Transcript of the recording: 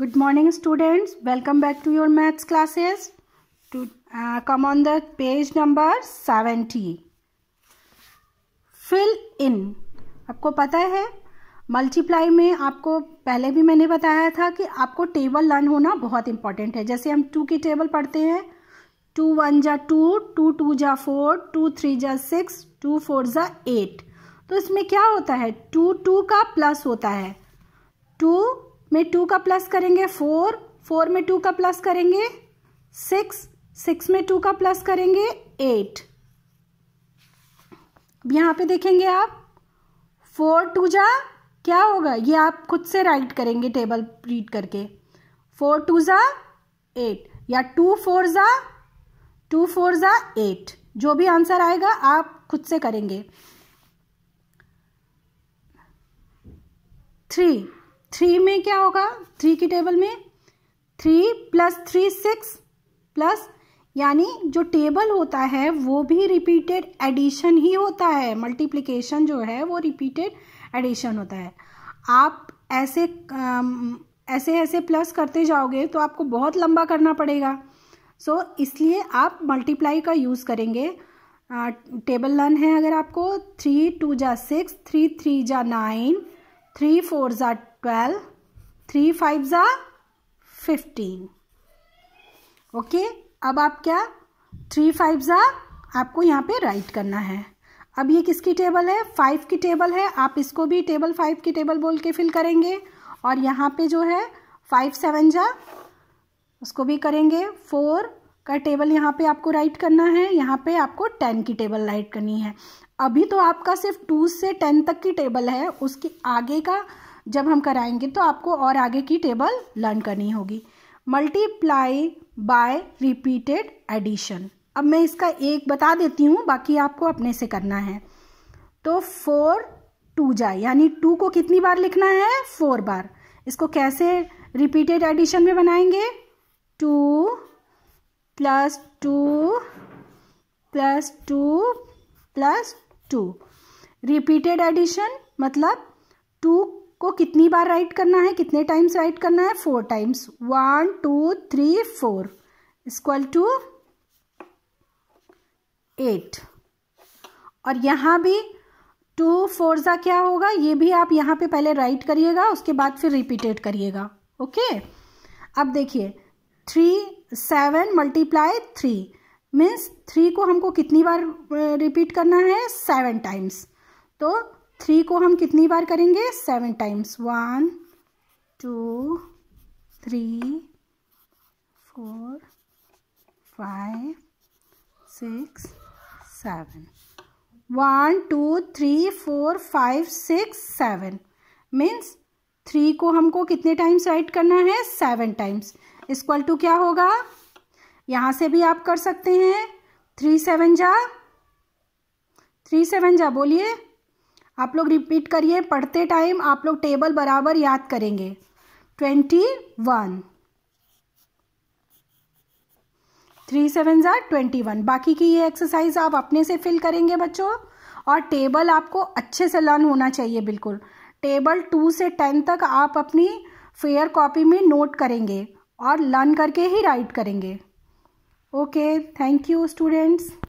good morning students welcome back to your maths classes to uh, come on the page number 70 fill in आपको पता है multiply में आपको पहले भी मैंने बताया था कि आपको टेबल लर्न होना बहुत इंपॉर्टेंट है जैसे हम टू की टेबल पढ़ते हैं टू वन जा टू टू टू जा फोर टू थ्री जा सिक्स टू फोर जा एट तो इसमें क्या होता है टू टू का प्लस होता है टू में टू का प्लस करेंगे फोर फोर में टू का प्लस करेंगे सिक्स सिक्स में टू का प्लस करेंगे एट अब यहाँ पे देखेंगे आप फोर टू जा क्या होगा ये आप खुद से राइट करेंगे टेबल रीड करके फोर टू ज़ा एट या टू फोर ज़ा टू फोर ज़ा एट जो भी आंसर आएगा आप खुद से करेंगे थ्री थ्री में क्या होगा थ्री की टेबल में three plus three six plus यानी जो टेबल होता है वो भी रिपीटेड एडिशन ही होता है मल्टीप्लिकेशन जो है वो रिपीटेड एडिशन होता है आप ऐसे ऐसे ऐसे प्लस करते जाओगे तो आपको बहुत लंबा करना पड़ेगा सो so, इसलिए आप मल्टीप्लाई का यूज़ करेंगे टेबल लन है अगर आपको थ्री टू जा सिक्स थ्री थ्री जा नाइन थ्री फोर जा ट्वेल्व थ्री फाइव ज़ा फिफ्टीन ओके अब आप क्या थ्री फाइव ज़ा आपको यहाँ पे राइट करना है अब ये किसकी टेबल है फाइव की टेबल है आप इसको भी टेबल फाइव की टेबल बोल के फिल करेंगे और यहाँ पे जो है फाइव सेवन जा उसको भी करेंगे फोर का टेबल यहाँ पे आपको राइट करना है यहाँ पे आपको टेन की टेबल राइट करनी है अभी तो आपका सिर्फ टू से टेन तक की टेबल है उसके आगे का जब हम कराएंगे तो आपको और आगे की टेबल लर्न करनी होगी मल्टीप्लाई बाय रिपीटेड एडिशन अब मैं इसका एक बता देती हूँ बाकी आपको अपने से करना है तो फोर टू जाए यानी टू को कितनी बार लिखना है फोर बार इसको कैसे रिपीटेड एडिशन में बनाएंगे two plus two plus two plus two repeated addition मतलब टू को कितनी बार राइट करना है कितने टाइम्स राइट करना है four times one two three four equal to eight और यहाँ भी टू फोर ज़ा क्या होगा ये भी आप यहाँ पे पहले राइट करिएगा उसके बाद फिर रिपीटेड करिएगा ओके अब देखिए three seven multiply three means three को हमको कितनी बार रिपीट करना है सेवन टाइम्स तो थ्री को हम कितनी बार करेंगे seven times one two three four five six seven one two three four five six seven means three को हमको कितने टाइम्स राइट करना है सेवन टाइम्स इसक्वल टू क्या होगा यहाँ से भी आप कर सकते हैं थ्री सेवन जा थ्री सेवन जा बोलिए आप लोग रिपीट करिए पढ़ते टाइम आप लोग टेबल बराबर याद करेंगे ट्वेंटी वन थ्री सेवन ज़ार ट्वेंटी वन बाकी की ये एक्सरसाइज आप अपने से फिल करेंगे बच्चों और टेबल आपको अच्छे से लर्न होना चाहिए बिल्कुल टेबल टू से टेन तक आप अपनी फेयर कॉपी में नोट करेंगे और लर्न करके ही राइट करेंगे ओके थैंक यू स्टूडेंट्स